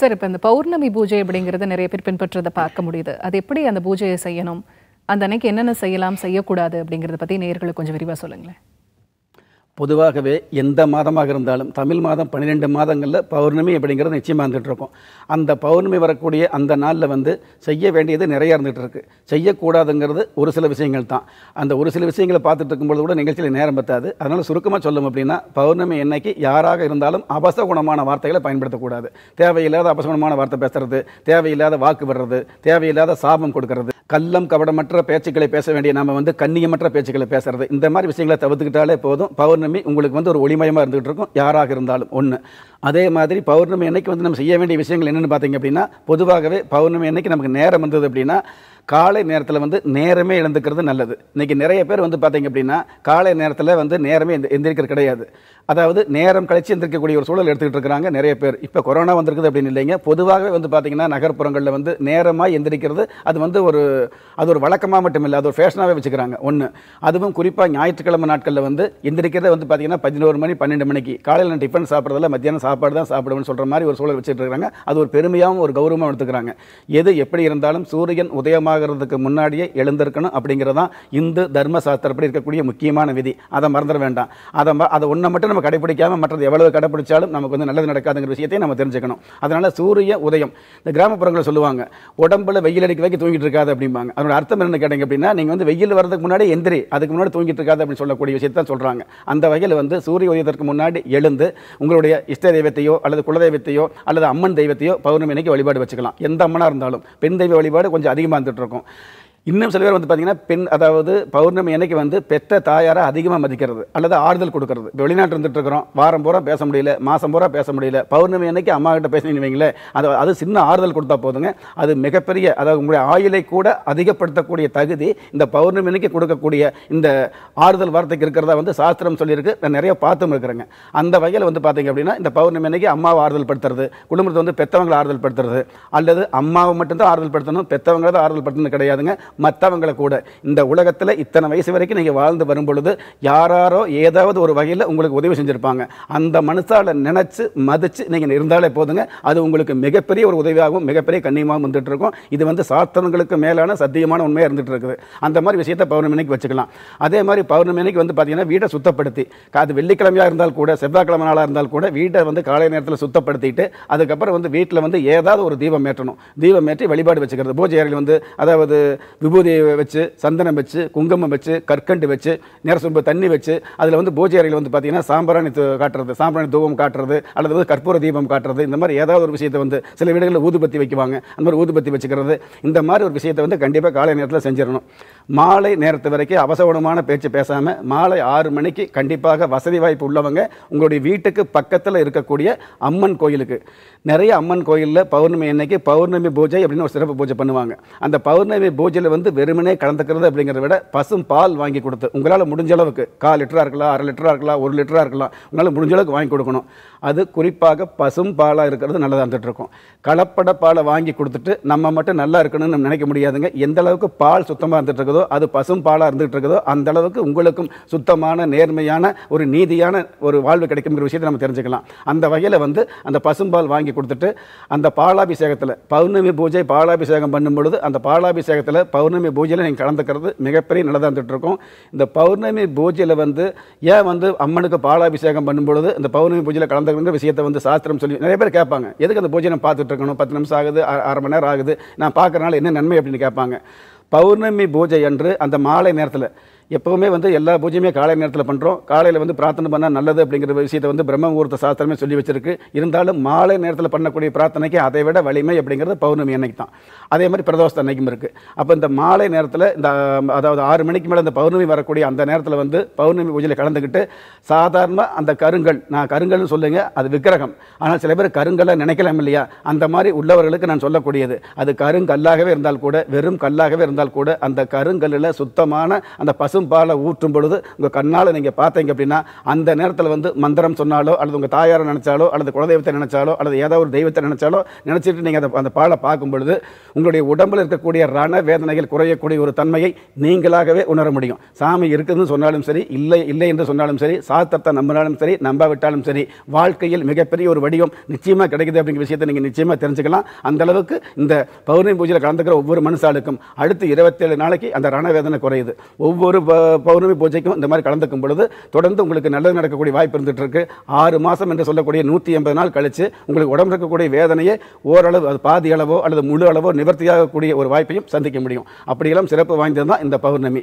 sir இப்போ இந்த பௌர்ணமி பூஜை அப்படிங்கிறத நிறைய பேர் பின்பற்றதை பார்க்க முடியுது அது எப்படி அந்த பூஜையை செய்யணும் அந்த அன்னைக்கு என்னென்ன செய்யலாம் செய்யக்கூடாது அப்படிங்கிறத பற்றி நேர்களை கொஞ்சம் விரிவாக சொல்லுங்களேன் பொதுவாகவே எந்த மாதமாக இருந்தாலும் தமிழ் மாதம் பன்னிரெண்டு மாதங்களில் பௌர்ணமி அப்படிங்கிறது நிச்சயமாக இருந்துகிட்டு இருக்கும் அந்த பௌர்ணமி வரக்கூடிய அந்த நாளில் வந்து செய்ய வேண்டியது நிறையா இருந்துகிட்டு இருக்குது செய்யக்கூடாதுங்கிறது ஒரு சில விஷயங்கள் தான் அந்த ஒரு சில விஷயங்களை பார்த்துட்டு இருக்கும்போது கூட நிகழ்ச்சியில் நேரம் பத்தாது அதனால் சுருக்கமாக சொல்லும் அப்படின்னா பௌர்ணமி என்னைக்கு யாராக இருந்தாலும் அபச குணமான வார்த்தைகளை பயன்படுத்தக்கூடாது தேவையில்லாத அபசகுணமான வார்த்தை பேசுறது தேவையில்லாத வாக்கு விடுறது தேவையில்லாத சாபம் கொடுக்கறது கள்ளம் கவடமற்ற பேச்சுக்களை பேச வேண்டிய நாம் வந்து கண்ணியமற்ற பேச்சுக்களை பேசுறது இந்த மாதிரி விஷயங்களை தவிர்த்துக்கிட்டாலே போதும் பௌர்ணமி உங்களுக்கு வந்து ஒரு ஒளிமயமாக இருந்துகிட்டு இருக்கும் யாராக இருந்தாலும் ஒன்று அதே மாதிரி பௌர்ணமி அன்னைக்கு வந்து நம்ம செய்ய வேண்டிய விஷயங்கள் என்னென்னு பார்த்தீங்க அப்படின்னா பொதுவாகவே பௌர்ணமி அன்னைக்கு நமக்கு நேரம் வந்தது அப்படின்னா காலை நேரத்தில் வந்து நேரமே எழுந்துக்கிறது நல்லது இன்றைக்கி நிறைய பேர் வந்து பார்த்தீங்க அப்படின்னா காலை நேரத்தில் வந்து நேரமே எந்த எந்திரிக்கிறது கிடையாது அதாவது நேரம் கழித்து எந்திரிக்கக்கூடிய ஒரு சூழல் எடுத்துக்கிட்டு இருக்கிறாங்க நிறைய பேர் இப்போ கொரோனா வந்திருக்குது அப்படின்னு இல்லைங்க பொதுவாகவே வந்து பார்த்திங்கன்னா நகர்ப்புறங்களில் வந்து நேரமாக எந்திரிக்கிறது அது வந்து ஒரு அது ஒரு வழக்கமாக மட்டும் இல்லை அது ஒரு ஃபேஷனாகவே வச்சுக்கிறாங்க ஒன்று அதுவும் குறிப்பாக ஞாயிற்றுக்கிழமை நாட்களில் வந்து எந்திரிக்கிறத வந்து பார்த்திங்கன்னா பதினோரு மணி பன்னெண்டு மணிக்கு காலையில் நான் டிஃபன் சாப்பிட்றதில்ல மத்தியானம் சாப்பாடு தான் சாப்பிடுவோம்னு சொல்கிற மாதிரி ஒரு சூழல் வச்சுட்டு இருக்கிறாங்க அது ஒரு பெருமையாகவும் ஒரு கௌரவமாக எடுத்துக்கிறாங்க எது எப்படி இருந்தாலும் சூரியன் உதயமாக ஆகிறதுக்கு முன்னாடியே எழுந்திருக்கணும் அப்படிங்கிறதான் இந்து தர்ம சாஸ்திரப்படி இருக்கக்கூடிய முக்கியமான விதி அதை மறந்துட வேண்டாம் அதை அதை ஒன்றை மட்டும் நம்ம கடைப்பிடிக்காமல் மற்றது எவ்வளவு கடைபிடிச்சாலும் நமக்கு வந்து நல்லது நடக்காதுங்கிற விஷயத்தையும் நம்ம தெரிஞ்சுக்கணும் அதனால் சூரிய உதயம் இந்த கிராமப்புறங்களில் சொல்லுவாங்க உடம்புல வெயில் அடிக்க வைக்க தூங்கிட்டு இருக்காது அப்படிம்பாங்க அதோட அர்த்தம் என்னன்னு கேட்டீங்க அப்படின்னா நீங்கள் வந்து வெயில் வரதுக்கு முன்னாடி எந்திரி அதுக்கு முன்னாடி தூங்கிட்டு இருக்காது அப்படின்னு சொல்லக்கூடிய விஷயத்தை சொல்கிறாங்க அந்த வகையில் வந்து சூரிய உதயத்திற்கு முன்னாடி எழுந்து உங்களுடைய இஷ்ட தெய்வத்தையோ அல்லது குலதெய்வத்தையோ அல்லது அம்மன் தெய்வத்தையோ பௌர்ணமி அன்னைக்கு வழிபாடு வச்சுக்கலாம் எந்த அம்மனாக இருந்தாலும் பெண் தெய்வ வழிபாடு கொஞ்சம் அதிகமாக இருந்துட்டு கேள்விப்பட்டிருக்கோம் இன்னும் சில பேர் வந்து பார்த்தீங்கன்னா பெண் அதாவது பௌர்ணமி அன்னைக்கு வந்து பெற்ற தாயாரை அதிகமாக மதிக்கிறது அல்லது ஆறுதல் கொடுக்கறது இப்போ வெளிநாட்டு இருந்துட்டு இருக்கிறோம் வாரம் பூரா பேச முடியல மாதம் பூரா பேச முடியல பௌர்ணமி அன்னைக்கு அம்மா கிட்ட பேசினீங்க அது அது சின்ன ஆறுதல் கொடுத்தா போதுங்க அது மிகப்பெரிய அதாவது உங்களுடைய ஆயுளை கூட அதிகப்படுத்தக்கூடிய தகுதி இந்த பௌர்ணமி அன்னைக்கு கொடுக்கக்கூடிய இந்த ஆறுதல் வார்த்தைக்கு இருக்கிறதா வந்து சாஸ்திரம் சொல்லியிருக்கு நான் நிறைய பார்த்தும் இருக்கிறேங்க அந்த வகையில் வந்து பார்த்தீங்க அப்படின்னா இந்த பௌர்ணமி அன்னைக்கு அம்மாவை ஆறுதல் படுத்துறது குடும்பத்தை வந்து பெற்றவங்களை ஆறுதல் படுத்துறது அல்லது அம்மாவை மட்டும்தான் ஆறுதல் படுத்தணும் பெற்றவங்களை தான் ஆறுதல் படுத்தணும் கிடையாதுங்க மற்றவங்களை கூட இந்த உலகத்தில் இத்தனை வயசு வரைக்கும் நீங்கள் வாழ்ந்து வரும் பொழுது யாராரோ ஏதாவது ஒரு வகையில் உங்களுக்கு உதவி செஞ்சுருப்பாங்க அந்த மனுஷால் நினச்சி மதித்து நீங்கள் இருந்தாலே போதுங்க அது உங்களுக்கு மிகப்பெரிய ஒரு உதவியாகவும் மிகப்பெரிய கண்ணியமாகவும் வந்துட்டு இருக்கும் இது வந்து சாஸ்திரங்களுக்கு மேலான சத்தியமான உண்மையாக இருந்துகிட்டு இருக்குது அந்த மாதிரி விஷயத்தை பௌர்ணமினைக்கு வச்சுக்கலாம் அதே மாதிரி பௌர்ணமினைக்கு வந்து பார்த்தீங்கன்னா வீட்டை சுத்தப்படுத்தி அது வெள்ளிக்கிழமையாக இருந்தால் கூட செவ்வாய்க்கிழமை நாளாக இருந்தால் கூட வீட்டை வந்து காலை நேரத்தில் சுத்தப்படுத்திட்டு அதுக்கப்புறம் வந்து வீட்டில் வந்து ஏதாவது ஒரு தீபம் ஏற்றணும் தீபம் ஏற்றி வழிபாடு வச்சுக்கிறது பூஜை அறையில் வந்து அதாவது விபூதியை வச்சு சந்தனம் வச்சு குங்குமம் வச்சு கற்கண்டு வச்சு நேரசொம்பு தண்ணி வச்சு அதில் வந்து பூஜை அறையில் வந்து பார்த்தீங்கன்னா சாம்பிராணி காட்டுறது சாம்பிராணி தூபம் காட்டுறது அல்லது வந்து கற்பூர தீபம் காட்டுறது இந்த மாதிரி ஏதாவது ஒரு விஷயத்தை வந்து சில வீடுகளில் ஊதுபத்தி வைக்குவாங்க அந்த மாதிரி ஊதுபத்தி வச்சுக்கிறது இந்த மாதிரி ஒரு விஷயத்தை வந்து கண்டிப்பாக காலை நேரத்தில் செஞ்சிடணும் மாலை நேரத்து வரைக்கும் அவசரமான பேச்சு பேசாமல் மாலை ஆறு மணிக்கு கண்டிப்பாக வசதி வாய்ப்பு உள்ளவங்க உங்களுடைய வீட்டுக்கு பக்கத்தில் இருக்கக்கூடிய அம்மன் கோயிலுக்கு நிறைய அம்மன் கோயிலில் பௌர்ணமி அன்னைக்கு பௌர்ணமி பூஜை அப்படின்னு ஒரு சிறப்பு பூஜை பண்ணுவாங்க அந்த பௌர்ணமி பூஜையில் வந்து வெறுமனே கலந்துக்கிறது அப்படிங்கிறத விட பசும் பால் வாங்கி கொடுத்து உங்களால் முடிஞ்ச அளவுக்கு கால் லிட்டராக இருக்கலாம் அரை லிட்டராக இருக்கலாம் ஒரு லிட்டராக இருக்கலாம் உங்களால் முடிஞ்ச அளவுக்கு வாங்கி கொடுக்கணும் அது குறிப்பாக பசும் பாலாக இருக்கிறது நல்லதாக இருக்கும் கலப்பட பாலை வாங்கி கொடுத்துட்டு நம்ம மட்டும் நல்லா இருக்கணும்னு நினைக்க முடியாதுங்க எந்த அளவுக்கு பால் சுத்தமாக இருந்துகிட்டு இருக்குதோ அது பசும் பாலாக இருந்துகிட்டு இருக்குதோ அந்த அளவுக்கு உங்களுக்கும் சுத்தமான நேர்மையான ஒரு நீதியான ஒரு வாழ்வு கிடைக்குங்கிற விஷயத்தை நம்ம தெரிஞ்சுக்கலாம் அந்த வகையில் வந்து அந்த பசும்பால் வாங்கி கொடுத்துட்டு அந்த பாலாபிஷேகத்தில் பௌர்ணமி பூஜை பாலாபிஷேகம் பண்ணும் பொழுது அந்த பாலாபிஷேகத்தில் பௌர்ணமி பூஜையில் நீங்கள் கலந்துக்கிறது மிகப்பெரிய நல்லதாக இருக்கும் இந்த பௌர்ணமி பூஜையில் வந்து ஏன் வந்து அம்மனுக்கு பாலாபிஷேகம் பண்ணும் பொழுது இந்த பௌர்ணமி பூஜையில் கலந்து என்ற விஷயத்தை வந்து சாஸ்திரம் சொல்லி நிறைய பேர் கேட்பாங்க எதுக்கு அந்த பூஜை நான் பார்த்துட்டு இருக்கணும் பத்து நிமிஷம் ஆகுது அரை மணி நேரம் ஆகுது நான் பார்க்குறனால என்ன நன்மை அப்படின்னு கேட்பாங்க பௌர்ணமி பூஜை என்று அந்த மாலை நேரத்தில் எப்போவுமே வந்து எல்லா பூஜையுமே காலை நேரத்தில் பண்ணுறோம் காலையில் வந்து பிரார்த்தனை பண்ணால் நல்லது அப்படிங்கிற விஷயத்தை வந்து பிரம்ம முகூர்த்த சாஸ்திரமே சொல்லி வச்சிருக்கு இருந்தாலும் மாலை நேரத்தில் பண்ணக்கூடிய பிரார்த்தனைக்கு அதை விட வலிமை அப்படிங்கிறது பௌர்ணமி அன்னைக்கு தான் அதே மாதிரி பிரதோஷத்தை அன்னைக்கும் இருக்குது அப்போ இந்த மாலை நேரத்தில் இந்த அதாவது ஆறு மணிக்கு மேலே இந்த பௌர்ணமி வரக்கூடிய அந்த நேரத்தில் வந்து பௌர்ணமி பூஜையில் கலந்துக்கிட்டு சாதாரண அந்த கருங்கல் நான் கருங்கல்னு சொல்லுங்கள் அது விக்கிரகம் ஆனால் சில பேர் கருங்கல்ல நினைக்கலாம் இல்லையா அந்த மாதிரி உள்ளவர்களுக்கு நான் சொல்லக்கூடியது அது கருங்கல்லாகவே இருந்தால் கூட வெறும் கல்லாகவே இருந்தால் கூட அந்த கருங்கல்லில் சுத்தமான அந்த பசு பசும் பாலை ஊற்றும் பொழுது உங்கள் கண்ணால் நீங்கள் பார்த்தீங்க அப்படின்னா அந்த நேரத்தில் வந்து மந்திரம் சொன்னாலோ அல்லது உங்கள் தாயாரை நினச்சாலோ அல்லது குலதெய்வத்தை நினச்சாலோ அல்லது ஏதாவது ஒரு தெய்வத்தை நினச்சாலோ நினச்சிட்டு நீங்கள் அதை அந்த பாலை பார்க்கும் பொழுது உங்களுடைய உடம்பில் இருக்கக்கூடிய ரண வேதனைகள் குறையக்கூடிய ஒரு தன்மையை நீங்களாகவே உணர முடியும் சாமி இருக்குதுன்னு சொன்னாலும் சரி இல்லை இல்லை என்று சொன்னாலும் சரி சாத்தத்தை நம்பினாலும் சரி நம்பாவிட்டாலும் சரி வாழ்க்கையில் மிகப்பெரிய ஒரு வடிவம் நிச்சயமாக கிடைக்குது அப்படிங்கிற விஷயத்தை நீங்கள் நிச்சயமாக தெரிஞ்சுக்கலாம் அந்த அளவுக்கு இந்த பௌர்ணமி பூஜையில் கலந்துக்கிற ஒவ்வொரு மனுஷாளுக்கும் அடுத்து இருபத்தேழு நாளைக்கு அந்த ரணவேதனை குறையுது ஒவ்வொரு பௌர்ணமி பூஜைக்கும் இந்த மாதிரி கலந்துக்கும் பொழுது தொடர்ந்து உங்களுக்கு நல்லது நடக்கக்கூடிய வாய்ப்பு இருந்துட்டு இருக்கு ஆறு மாதம் என்று சொல்லக்கூடிய நூற்றி எண்பது நாள் கழிச்சு உங்களுக்கு உடம்பு இருக்கக்கூடிய வேதனையை ஓரளவு அது பாதி அளவோ அல்லது முழு அளவோ நிவர்த்தியாகக்கூடிய ஒரு வாய்ப்பையும் சந்திக்க முடியும் அப்படியெல்லாம் சிறப்பு வாய்ந்தது தான் இந்த பௌர்ணமி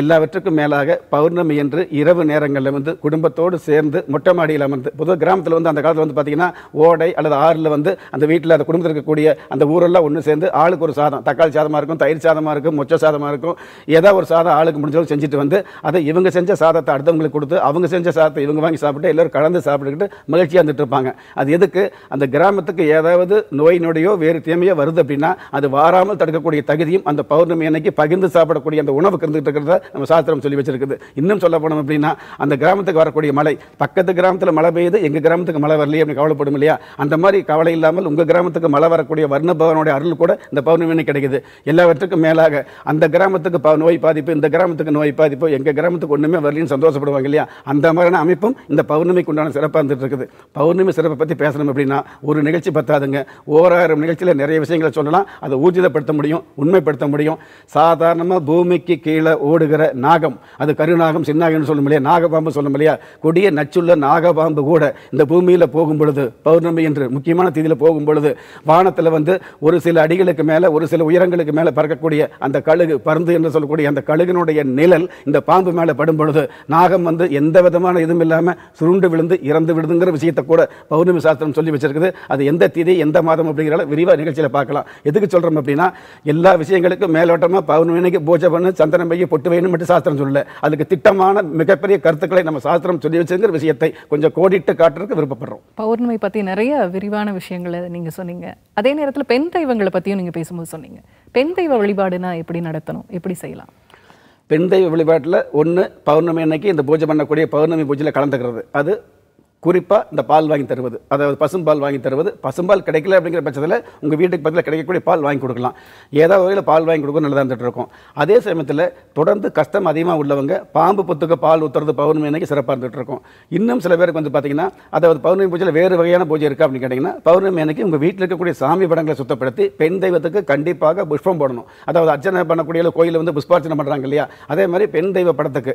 எல்லாவற்றுக்கும் மேலாக பௌர்ணமி என்று இரவு நேரங்களில் வந்து குடும்பத்தோடு சேர்ந்து மொட்டை மாடியில் அமர்ந்து பொதுவாக கிராமத்தில் வந்து அந்த காலத்தில் வந்து பார்த்திங்கன்னா ஓடை அல்லது ஆறில் வந்து அந்த வீட்டில் அந்த குடும்பத்தில் இருக்கக்கூடிய அந்த ஊரெல்லாம் ஒன்று சேர்ந்து ஆளுக்கு ஒரு சாதம் தக்காளி சாதமாக இருக்கும் தயிர் சாதமாக இருக்கும் மொச்ச சாதமாக இருக்கும் ஏதாவது ஒரு சாதம் ஆளுக்கு முடிஞ்சவங்க செஞ்சுட்டு வந்து அதை இவங்க செஞ்ச சாதத்தை அடுத்தவங்களுக்கு கொடுத்து அவங்க செஞ்ச சாதத்தை இவங்க வாங்கி சாப்பிட்டு எல்லோரும் கலந்து சாப்பிட்டுக்கிட்டு மகிழ்ச்சியாக இருப்பாங்க அது எதுக்கு அந்த கிராமத்துக்கு ஏதாவது நோய் நொடியோ வேறு தீமையோ வருது அப்படின்னா அது வாராமல் தடுக்கக்கூடிய தகுதியும் அந்த பௌர்ணமி அன்னைக்கு பகிர்ந்து சாப்பிடக்கூடிய அந்த உணவு இருந்துகிட்டு இருக்கிறத நம்ம சாஸ்திரம் சொல்லி வச்சிருக்குது இன்னும் சொல்ல போனோம் அப்படின்னா அந்த கிராமத்துக்கு வரக்கூடிய மழை பக்கத்து கிராமத்தில் மழை பெய்யுது எங்கள் கிராமத்துக்கு மழை வரலையே அப்படின்னு கவலைப்படும் இல்லையா அந்த மாதிரி கவலை இல்லாமல் உங்கள் கிராமத்துக்கு மழை வரக்கூடிய வர்ண பவனுடைய அருள் கூட இந்த பௌர்ணமி கிடைக்குது எல்லாவற்றுக்கும் மேலாக அந்த கிராமத்துக்கு நோய் பாதிப்பு இந்த கிராமத்துக்கு நோய் பாதிப்பு எங்கள் கிராமத்துக்கு ஒன்றுமே வரலன்னு சந்தோஷப்படுவாங்க இல்லையா அந்த மாதிரியான அமைப்பும் இந்த பௌர்ணமிக்கு உண்டான சிறப்பாக இருந்துட்டு இருக்குது பௌர்ணமி சிறப்பை பற்றி பேசணும் அப்படின்னா ஒரு நிகழ்ச்சி பத்தாதுங்க ஓராயிரம் நிகழ்ச்சியில் நிறைய விஷயங்களை சொல்லலாம் அதை ஊர்ஜிதப்படுத்த முடியும் உண்மைப்படுத்த முடியும் சாதாரணமாக பூமிக்கு கீழே ஓடுகிற கொள்ளுகிற நாகம் அது கருநாகம் சின்னாகம்னு சொல்லும் இல்லையா நாகபாம்பு சொல்லும் இல்லையா கொடிய நச்சுள்ள நாகபாம்பு கூட இந்த பூமியில் போகும் பொழுது பௌர்ணமி என்று முக்கியமான தீதியில் போகும் பொழுது வானத்தில் வந்து ஒரு சில அடிகளுக்கு மேலே ஒரு சில உயரங்களுக்கு மேலே பறக்கக்கூடிய அந்த கழுகு பருந்து என்று சொல்லக்கூடிய அந்த கழுகினுடைய நிழல் இந்த பாம்பு மேலே படும் பொழுது நாகம் வந்து எந்த விதமான இதுவும் இல்லாமல் சுருண்டு விழுந்து இறந்து விழுதுங்கிற விஷயத்தை கூட பௌர்ணமி சாஸ்திரம் சொல்லி வச்சிருக்குது அது எந்த தீதி எந்த மாதம் அப்படிங்கிற விரிவாக நிகழ்ச்சியில் பார்க்கலாம் எதுக்கு சொல்கிறோம் அப்படின்னா எல்லா விஷயங்களுக்கும் மேலோட்டமாக பௌர்ணமி பூஜை பண்ணு சந்தனம் பையன் பொட்டு அப்படின்னு மட்டும் சாஸ்திரம் சொல்லல அதுக்கு திட்டமான மிகப்பெரிய கருத்துக்களை நம்ம சாஸ்திரம் சொல்லி வச்சுங்கிற விஷயத்தை கொஞ்சம் கோடிட்டு காட்டுறதுக்கு விருப்பப்படுறோம் பௌர்ணமி பத்தி நிறைய விரிவான விஷயங்களை நீங்க சொன்னீங்க அதே நேரத்தில் பெண் தெய்வங்களை பத்தியும் நீங்க பேசும்போது சொன்னீங்க பெண் தெய்வ வழிபாடுனா எப்படி நடத்தணும் எப்படி செய்யலாம் பெண் தெய்வ வழிபாட்டில் ஒன்று பௌர்ணமி அன்னைக்கு இந்த பூஜை பண்ணக்கூடிய பௌர்ணமி பூஜையில் கலந்துக்கிறது அது குறிப்பாக இந்த பால் வாங்கி தருவது அதாவது பசும்பால் வாங்கி தருவது பசும்பால் கிடைக்கல அப்படிங்கிற பட்சத்தில் உங்கள் வீட்டுக்கு பதிலாக கிடைக்கக்கூடிய பால் வாங்கி கொடுக்கலாம் ஏதாவது வகையில் பால் வாங்கி கொடுக்க நல்லதாக இருந்துட்டு இருக்கும் அதே சமயத்தில் தொடர்ந்து கஷ்டம் அதிகமாக உள்ளவங்க பாம்பு புத்துக்கு பால் ஊற்றுறது பௌர்ணமி அன்னைக்கு சிறப்பாக இருந்துட்டு இருக்கும் இன்னும் சில பேருக்கு வந்து பார்த்தீங்கன்னா அதாவது பௌர்ணமி பூஜையில் வேறு வகையான பூஜை இருக்குது அப்படின்னு கேட்டிங்கன்னா பௌர்ணமி அன்னைக்கு உங்கள் வீட்டில் இருக்கக்கூடிய சாமி படங்களை சுத்தப்படுத்தி பெண் தெய்வத்துக்கு கண்டிப்பாக புஷ்பம் போடணும் அதாவது அர்ச்சனை பண்ணக்கூடிய கோயிலில் வந்து புஷ்பார்ச்சனை பண்ணுறாங்க இல்லையா அதே மாதிரி பெண் தெய்வ படத்துக்கு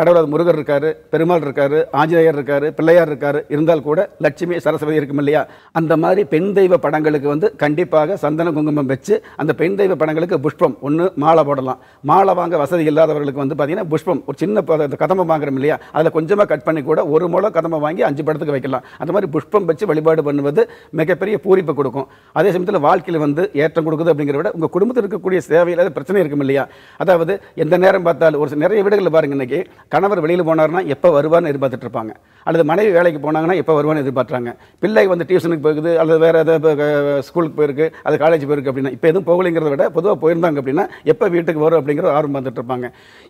கடவுளர் முருகர் இருக்கார் பெருமாள் இருக்கார் ஆஞ்சநேயர் இருக்கார் பிள்ளையார் இருக்கார் இருந்தால் கூட லட்சுமி சரஸ்வதி இருக்கும் இல்லையா அந்த மாதிரி பெண் தெய்வ படங்களுக்கு வந்து கண்டிப்பாக சந்தன குங்குமம் வச்சு அந்த பெண் தெய்வ படங்களுக்கு புஷ்பம் ஒன்று மாலை போடலாம் மாலை வாங்க வசதி இல்லாதவர்களுக்கு வந்து பார்த்தீங்கன்னா புஷ்பம் ஒரு சின்ன கதம்பம் வாங்குறோம் இல்லையா அதில் கொஞ்சமாக கட் பண்ணி கூட ஒரு மூலம் கதம்பம் வாங்கி அஞ்சு படத்துக்கு வைக்கலாம் அந்த மாதிரி புஷ்பம் வச்சு வழிபாடு பண்ணுவது மிகப்பெரிய பூரிப்பை கொடுக்கும் அதே சமயத்தில் வாழ்க்கையில் வந்து ஏற்றம் கொடுக்குது அப்படிங்கிற விட உங்கள் குடும்பத்தில் இருக்கக்கூடிய சேவையில் பிரச்சனை இருக்கும் இல்லையா அதாவது எந்த நேரம் பார்த்தாலும் ஒரு நிறைய வீடுகளில் பாருங்க இன்னைக்கு கணவர் வெளியில் போனார்னா எப்போ வருவார்னு எதிர்பார்த்துட்ருப்பாங்க அல்லது மனைவி வேலைக்கு போனாங்கன்னா எப்போ வருவான்னு எதிர்பார்க்குறாங்க பிள்ளை வந்து டியூஷனுக்கு போயிருக்குது அல்லது வேறு எதாவது ஸ்கூலுக்கு போயிருக்கு அது காலேஜ் போயிருக்கு அப்படின்னா இப்போ எதுவும் போகலைங்கிறத விட பொதுவாக போயிருந்தாங்க அப்படின்னா எப்போ வீட்டுக்கு வரும் அப்படிங்கிற ஆர்வம் வந்துட்டு இருப்பாங்க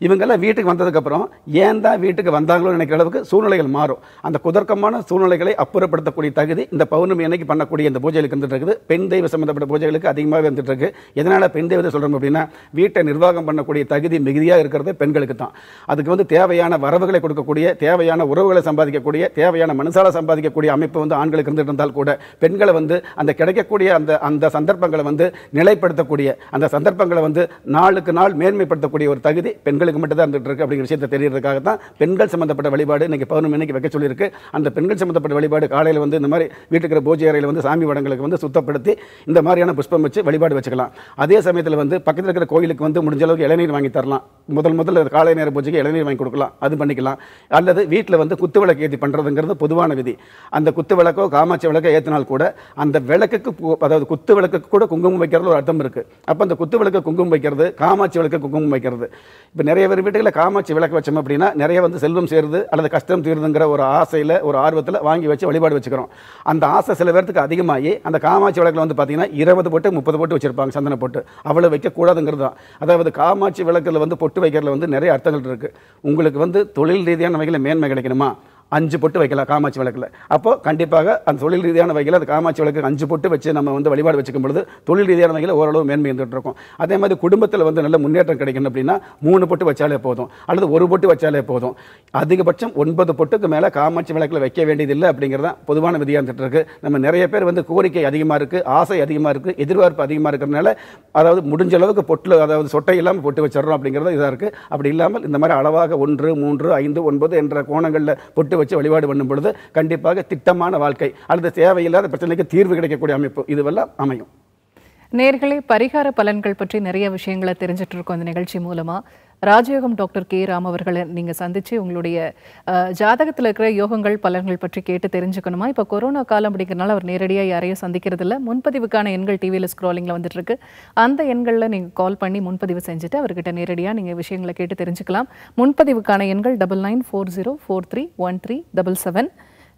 இவங்கெல்லாம் வீட்டுக்கு வந்ததுக்கப்புறம் ஏன் தான் வீட்டுக்கு வந்தாங்களோ நினைக்கிற அளவுக்கு சூழ்நிலைகள் மாறும் அந்த குதர்க்கமான சூழ்நிலைகளை அப்புறப்படுத்தக்கூடிய தகுதி இந்த பௌர்ணமி அன்னைக்கு பண்ணக்கூடிய இந்த பூஜைகளுக்கு வந்துட்டு இருக்குது பெண் தெய்வ சம்மந்தப்பட்ட பூஜைகளுக்கு அதிகமாக வந்துட்டு இருக்கு எதனால் பெண் தெய்வத்தை சொல்கிறோம் அப்படின்னா வீட்டை நிர்வாகம் பண்ணக்கூடிய தகுதி மிகுதியாக இருக்கிறது பெண்களுக்கு தான் அதுக்கு வந்து தேவையான வரவுகளை கொடுக்கக்கூடிய தேவையான உறவுகளை சம்பாதிக்கக்கூடிய தேவையான மனசால சம்பாதிக்கக்கூடிய அமைப்பு வந்து ஆண்களுக்கு இருந்துட்டு இருந்தால் கூட பெண்களை வந்து அந்த கிடைக்கக்கூடிய அந்த அந்த சந்தர்ப்பங்களை வந்து நிலைப்படுத்தக்கூடிய அந்த சந்தர்ப்பங்களை வந்து நாளுக்கு நாள் மேன்மைப்படுத்தக்கூடிய ஒரு தகுதி பெண்களுக்கு மட்டும்தான் இருந்துட்டு இருக்கு அப்படிங்கிற விஷயத்தை தெரியறதுக்காக தான் பெண்கள் சம்பந்தப்பட்ட வழிபாடு இன்றைக்கி பதினொரு மணிக்கு வைக்க சொல்லியிருக்கு அந்த பெண்கள் சம்பந்தப்பட்ட வழிபாடு காலையில் வந்து இந்த மாதிரி வீட்டுக்கிற பூஜை அறையில் வந்து சாமி வடங்களுக்கு வந்து சுத்தப்படுத்தி இந்த மாதிரியான புஷ்பம் வச்சு வழிபாடு வச்சுக்கலாம் அதே சமயத்தில் வந்து பக்கத்தில் இருக்கிற கோயிலுக்கு வந்து முடிஞ்ச அளவுக்கு இளநீர் வாங்கி தரலாம் முதல் முதல் காலை நேர பூஜைக்கு இளநீர் வாங்கி கொடுக்கலாம் கொடுக்கலாம் அது பண்ணிக்கலாம் அல்லது வீட்டில் வந்து குத்து விளக்கு ஏற்றி பண்ணுறதுங்கிறது பொதுவான விதி அந்த குத்து விளக்கோ காமாட்சி விளக்கோ ஏற்றினால் கூட அந்த விளக்குக்கு அதாவது குத்து விளக்குக்கு கூட குங்குமம் வைக்கிறது ஒரு அர்த்தம் இருக்குது அப்போ அந்த குத்து விளக்கு குங்குமம் வைக்கிறது காமாட்சி விளக்கு குங்குமம் வைக்கிறது இப்போ நிறைய பேர் வீட்டுகளில் காமாட்சி விளக்கு வச்சோம் அப்படின்னா நிறைய வந்து செல்வம் சேருது அல்லது கஷ்டம் தீருதுங்கிற ஒரு ஆசையில் ஒரு ஆர்வத்தில் வாங்கி வச்சு வழிபாடு வச்சுக்கிறோம் அந்த ஆசை சில பேர்த்துக்கு அதிகமாகி அந்த காமாட்சி விளக்கில் வந்து பார்த்தீங்கன்னா இருபது போட்டு முப்பது போட்டு வச்சுருப்பாங்க சந்தன போட்டு அவ்வளோ வைக்கக்கூடாதுங்கிறது தான் அதாவது காமாட்சி விளக்கில் வந்து பொட்டு வைக்கிறதுல வந்து நிறைய அர்த்தங்கள் இருக்குது உங்கள் உங்களுக்கு வந்து தொழில் ரீதியான வகையில் மேன்மை கிடைக்கணுமா அஞ்சு பொட்டு வைக்கலாம் காமாட்சி விளக்கில் அப்போது கண்டிப்பாக அந்த தொழில் ரீதியான வகையில் அந்த காமாட்சி விளக்கு அஞ்சு பொட்டு வச்சு நம்ம வந்து வழிபாடு வச்சுக்கும் பொழுது தொழில் ரீதியான வகையில் ஓரளவு மேன்மை இருந்துகிட்ருக்கும் அதே மாதிரி குடும்பத்தில் வந்து நல்ல முன்னேற்றம் கிடைக்கணும் அப்படின்னா மூணு பொட்டு வச்சாலே போதும் அல்லது ஒரு பொட்டு வச்சாலே போதும் அதிகபட்சம் ஒன்பது பொட்டுக்கு மேலே காமாட்சி விளக்கில் வைக்க வேண்டியதில்லை அப்படிங்கிறதா பொதுவான விதியாக இருந்துகிட்டு இருக்குது நம்ம நிறைய பேர் வந்து கோரிக்கை அதிகமாக இருக்குது ஆசை அதிகமாக இருக்குது எதிர்பார்ப்பு அதிகமாக இருக்கிறதுனால அதாவது முடிஞ்ச அளவுக்கு பொட்டில் அதாவது சொட்டை இல்லாமல் பொட்டு வச்சிடறோம் அப்படிங்கிறது இதாக இருக்குது அப்படி இல்லாமல் இந்த மாதிரி அளவாக ஒன்று மூன்று ஐந்து ஒன்பது என்ற கோணங்களில் பொட்டு வச்சு வழிபாடு பண்ணும் பொழுது கண்டிப்பாக திட்டமான வாழ்க்கை அல்லது தேவையில்லாத பிரச்சனைக்கு தீர்வு கிடைக்கக்கூடிய அமைப்பு இதுவெல்லாம் அமையும் நேர்களே பரிகார பலன்கள் பற்றி நிறைய விஷயங்களை தெரிஞ்சிட்டு இருக்கோம் இந்த நிகழ்ச்சி மூலமாக ராஜயோகம் டாக்டர் கே ராம் அவர்களை நீங்கள் சந்தித்து உங்களுடைய ஜாதகத்தில் இருக்கிற யோகங்கள் பலன்கள் பற்றி கேட்டு தெரிஞ்சுக்கணுமா இப்போ கொரோனா காலம் அப்படிங்கிறனால அவர் நேரடியாக யாரையும் சந்திக்கிறதில்ல முன்பதிவுக்கான எண்கள் டிவியில் ஸ்க்ரோலிங்கில் வந்துட்டுருக்கு அந்த எண்களில் நீங்கள் கால் பண்ணி முன்பதிவு செஞ்சுட்டு அவர்கிட்ட நேரடியாக நீங்கள் விஷயங்களை கேட்டு தெரிஞ்சுக்கலாம் முன்பதிவுக்கான எண்கள் double nine four zero four three one three double seven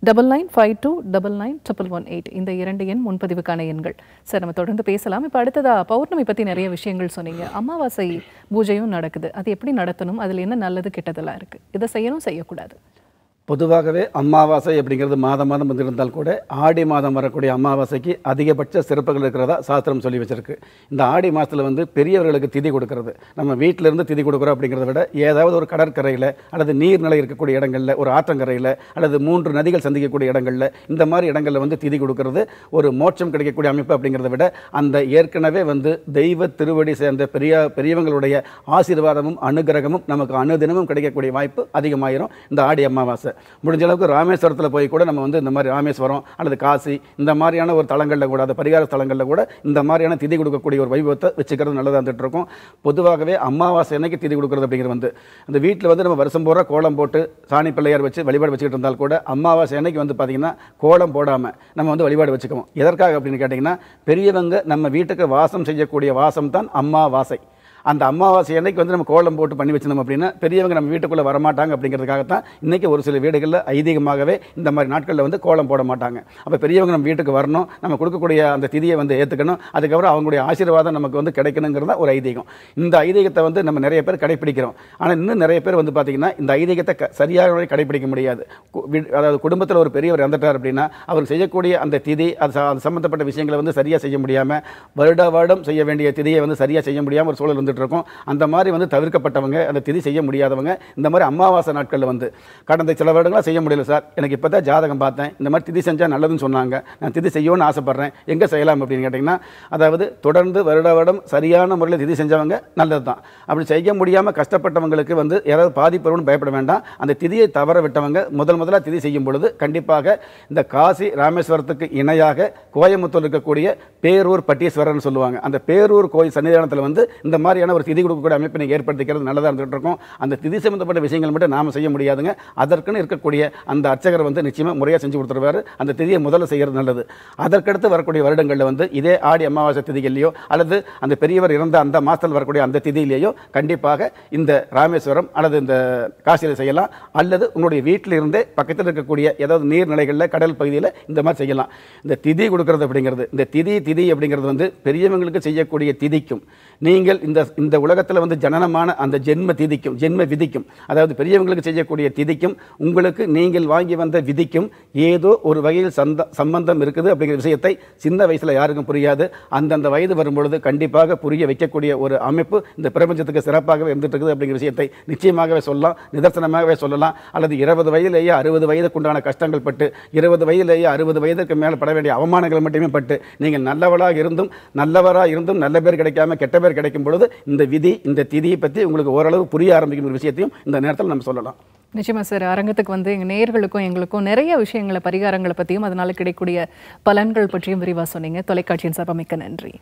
double nine five two double nine triple one eight இந்த இரண்டு எண் முன்பதிவுக்கான எண்கள் சார் நம்ம தொடர்ந்து பேசலாம் இப்போ அடுத்ததா பௌர்ணமி பற்றி நிறைய விஷயங்கள் சொன்னீங்க அமாவாசை பூஜையும் நடக்குது அது எப்படி நடத்தணும் அதில் என்ன நல்லது கெட்டதெல்லாம் இருக்குது இதை செய்யணும் செய்யக்கூடாது பொதுவாகவே அமாவாசை அப்படிங்கிறது மாதம் மாதம் வந்திருந்தால் கூட ஆடி மாதம் வரக்கூடிய அமாவாசைக்கு அதிகபட்ச சிறப்புகள் இருக்கிறதா சாஸ்திரம் சொல்லி வச்சிருக்கு இந்த ஆடி மாதத்தில் வந்து பெரியவர்களுக்கு திதி கொடுக்கறது நம்ம வீட்டிலேருந்து திதி கொடுக்குறோம் அப்படிங்கிறத விட ஏதாவது ஒரு கடற்கரையில் அல்லது நீர்நிலை இருக்கக்கூடிய இடங்களில் ஒரு ஆற்றங்கரையில் அல்லது மூன்று நதிகள் சந்திக்கக்கூடிய இடங்களில் இந்த மாதிரி இடங்களில் வந்து திதி கொடுக்கறது ஒரு மோட்சம் கிடைக்கக்கூடிய அமைப்பு அப்படிங்கிறத விட அந்த ஏற்கனவே வந்து தெய்வ திருவடி சேர்ந்த பெரிய பெரியவங்களுடைய ஆசீர்வாதமும் அனுகிரகமும் நமக்கு அனுதினமும் கிடைக்கக்கூடிய வாய்ப்பு அதிகமாயிரும் இந்த ஆடி அமாவாசை அதை முடிஞ்ச அளவுக்கு ராமேஸ்வரத்தில் போய் கூட நம்ம வந்து இந்த மாதிரி ராமேஸ்வரம் அல்லது காசி இந்த மாதிரியான ஒரு தலங்களில் கூட அந்த பரிகார ஸ்தலங்களில் கூட இந்த மாதிரியான திதி கொடுக்கக்கூடிய ஒரு வைபவத்தை வச்சுக்கிறது நல்லதாக இருந்துகிட்டு இருக்கும் பொதுவாகவே அமாவாசை என்னைக்கு திதி கொடுக்குறது அப்படிங்கிறது வந்து அந்த வீட்டில் வந்து நம்ம வருஷம் போகிற கோலம் போட்டு சாணி பிள்ளையார் வச்சு வழிபாடு வச்சுக்கிட்டு இருந்தால் கூட அமாவாசை அன்னைக்கு வந்து பார்த்திங்கன்னா கோலம் போடாமல் நம்ம வந்து வழிபாடு வச்சுக்குவோம் எதற்காக அப்படின்னு கேட்டிங்கன்னா பெரியவங்க நம்ம வீட்டுக்கு வாசம் செய்யக்கூடிய வாசம் தான் அம்மாவாசை அந்த அமாவாசை அன்னைக்கு வந்து நம்ம கோலம் போட்டு பண்ணி வச்சிருந்தோம் அப்படின்னா பெரியவங்க நம்ம வீட்டுக்குள்ளே வரமாட்டாங்க அப்படிங்கிறதுக்காகத்தான் இன்றைக்கி ஒரு சில வீடுகளில் ஐதீகமாகவே இந்த மாதிரி நாட்களில் வந்து கோலம் போட மாட்டாங்க அப்போ பெரியவங்க நம்ம வீட்டுக்கு வரணும் நம்ம கொடுக்கக்கூடிய அந்த திதியை வந்து ஏற்றுக்கணும் அதுக்கப்புறம் அவங்களுடைய ஆசீர்வாதம் நமக்கு வந்து கிடைக்கணுங்கிறதா ஒரு ஐதீகம் இந்த ஐதீகத்தை வந்து நம்ம நிறைய பேர் கடைப்பிடிக்கிறோம் ஆனால் இன்னும் நிறைய பேர் வந்து பார்த்திங்கன்னா இந்த ஐதீகத்தை க சரியாக கடைப்பிடிக்க முடியாது அதாவது குடும்பத்தில் ஒரு பெரியவர் இறந்துட்டார் அப்படின்னா அவர் செய்யக்கூடிய அந்த திதி அது அது சம்மந்தப்பட்ட விஷயங்களை வந்து சரியாக செய்ய முடியாமல் வருட வருடம் செய்ய வேண்டிய திதியை வந்து சரியாக செய்ய முடியாமல் ஒரு சூழல் வந்து வந்துட்டு இருக்கோம் அந்த மாதிரி வந்து தவிர்க்கப்பட்டவங்க அந்த திதி செய்ய முடியாதவங்க இந்த மாதிரி அமாவாசை நாட்களில் வந்து கடந்த சில வருடங்களாக செய்ய முடியல சார் எனக்கு இப்போ தான் ஜாதகம் பார்த்தேன் இந்த மாதிரி திதி செஞ்சால் நல்லதுன்னு சொன்னாங்க நான் திதி செய்யணும்னு ஆசைப்பட்றேன் எங்கே செய்யலாம் அப்படின்னு கேட்டிங்கன்னா அதாவது தொடர்ந்து வருட வருடம் சரியான முறையில் திதி செஞ்சவங்க நல்லது தான் அப்படி செய்ய முடியாமல் கஷ்டப்பட்டவங்களுக்கு வந்து ஏதாவது பாதிப்பு பயப்பட வேண்டாம் அந்த திதியை தவற விட்டவங்க முதல் முதலாக திதி செய்யும் பொழுது கண்டிப்பாக இந்த காசி ராமேஸ்வரத்துக்கு இணையாக கோயம்புத்தூர் இருக்கக்கூடிய பேரூர் பட்டீஸ்வரர்னு சொல்லுவாங்க அந்த பேரூர் கோயில் சன்னிதானத்தில் வந்து இந்த மாதிரி மாதிரியான ஒரு திதி கொடுக்கக்கூடிய அமைப்பை நீங்கள் ஏற்படுத்திக்கிறது நல்லதாக இருந்துகிட்டு இருக்கும் அந்த திதி சம்மந்தப்பட்ட விஷயங்கள் மட்டும் நாம் செய்ய முடியாதுங்க அதற்குன்னு இருக்கக்கூடிய அந்த அர்ச்சகர் வந்து நிச்சயமாக முறையாக செஞ்சு கொடுத்துருவார் அந்த திதியை முதல்ல செய்கிறது நல்லது அதற்கடுத்து வரக்கூடிய வருடங்களில் வந்து இதே ஆடி அமாவாசை திதிகள்லையோ அல்லது அந்த பெரியவர் இறந்த அந்த மாதத்தில் வரக்கூடிய அந்த திதியிலேயோ கண்டிப்பாக இந்த ராமேஸ்வரம் அல்லது இந்த காசியில் செய்யலாம் அல்லது உங்களுடைய வீட்டில் இருந்தே பக்கத்தில் இருக்கக்கூடிய ஏதாவது நீர்நிலைகளில் கடல் பகுதியில் இந்த மாதிரி செய்யலாம் இந்த திதி கொடுக்கறது அப்படிங்கிறது இந்த திதி திதி அப்படிங்கிறது வந்து பெரியவங்களுக்கு செய்யக்கூடிய திதிக்கும் நீங்கள் இந்த இந்த உலகத்தில் வந்து ஜனனமான அந்த ஜென்ம திதிக்கும் ஜென்ம விதிக்கும் அதாவது பெரியவங்களுக்கு செய்யக்கூடிய திதிக்கும் உங்களுக்கு நீங்கள் வாங்கி வந்த விதிக்கும் ஏதோ ஒரு வகையில் சந்த சம்பந்தம் இருக்குது அப்படிங்கிற விஷயத்தை சின்ன வயசில் யாருக்கும் புரியாது அந்தந்த வயது வரும்பொழுது கண்டிப்பாக புரிய வைக்கக்கூடிய ஒரு அமைப்பு இந்த பிரபஞ்சத்துக்கு சிறப்பாகவே இருந்துட்டு இருக்குது அப்படிங்கிற விஷயத்தை நிச்சயமாகவே சொல்லலாம் நிதர்சனமாகவே சொல்லலாம் அல்லது இருபது வயதிலேயே அறுபது வயதுக்குண்டான கஷ்டங்கள் பட்டு இருபது வயதிலேயே அறுபது வயதுக்கு மேலே பட வேண்டிய அவமானங்கள் மட்டுமே பட்டு நீங்கள் நல்லவளாக இருந்தும் நல்லவராக இருந்தும் நல்ல பேர் கிடைக்காம கெட்ட பேர் கிடைக்கும் பொழுது இந்த விதி இந்த திதியை பற்றி உங்களுக்கு ஓரளவு புரிய ஆரம்பிக்கும் ஒரு விஷயத்தையும் இந்த நேரத்தில் நம்ம சொல்லலாம் நிச்சயமா சார் அரங்கத்துக்கு வந்து எங்கள் நேர்களுக்கும் எங்களுக்கும் நிறைய விஷயங்களை பரிகாரங்களை பற்றியும் அதனால் கிடைக்கக்கூடிய பலன்கள் பற்றியும் விரிவாக சொன்னீங்க தொலைக்காட்சியின் சார்பாக மிக்க நன்றி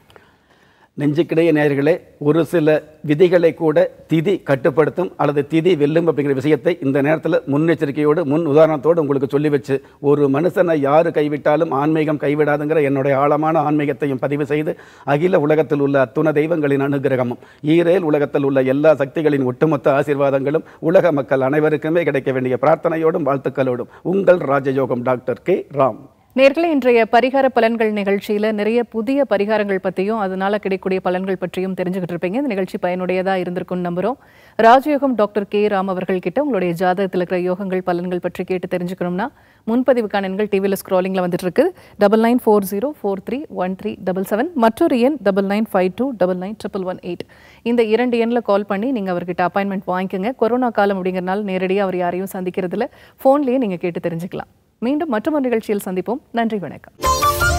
நெஞ்சுக்கிடைய நேர்களே ஒரு சில விதிகளை கூட திதி கட்டுப்படுத்தும் அல்லது திதி வெல்லும் அப்படிங்கிற விஷயத்தை இந்த நேரத்தில் முன்னெச்சரிக்கையோடு முன் உதாரணத்தோடு உங்களுக்கு சொல்லி வச்சு ஒரு மனுஷனை யார் கைவிட்டாலும் ஆன்மீகம் கைவிடாதுங்கிற என்னுடைய ஆழமான ஆன்மீகத்தையும் பதிவு செய்து அகில உலகத்தில் உள்ள அத்துண தெய்வங்களின் அனுகிரகமும் ஈரேல் உலகத்தில் உள்ள எல்லா சக்திகளின் ஒட்டுமொத்த ஆசீர்வாதங்களும் உலக மக்கள் அனைவருக்குமே கிடைக்க வேண்டிய பிரார்த்தனையோடும் வாழ்த்துக்களோடும் உங்கள் ராஜயோகம் டாக்டர் கே ராம் நேர்களை இன்றைய பரிகார பலன்கள் நிகழ்ச்சியில் நிறைய புதிய பரிகாரங்கள் பற்றியும் அதனால் கிடைக்கக்கூடிய பலன்கள் பற்றியும் தெரிஞ்சுக்கிட்டு இருப்பீங்க இந்த நிகழ்ச்சி பயனுடையதாக இருந்திருக்கும்னு நம்புகிறோம் ராஜயோகம் டாக்டர் கே ராம் அவர்கள் கிட்ட உங்களுடைய ஜாதகத்தில் இருக்கிற யோகங்கள் பலன்கள் பற்றி கேட்டு தெரிஞ்சுக்கணும்னா முன்பதிவுக்கான எண்கள் டிவியில் ஸ்க்ராலிங்கில் வந்துட்டு இருக்கு double nine four zero four three one three double seven மற்றொரு எண் double nine five two double nine triple one eight இந்த இரண்டு எண்ணில் கால் பண்ணி நீங்கள் அவர்கிட்ட அப்பாயின்மெண்ட் வாங்கிக்கோங்க கொரோனா காலம் அப்படிங்கிறனால நேரடியாக அவர் யாரையும் சந்திக்கிறதுல ஃபோன்லேயே நீங்கள் கேட்டு தெரிஞ்சுக்கலாம் மீண்டும் மற்றொரு நிகழ்ச்சியில் சந்திப்போம் நன்றி வணக்கம்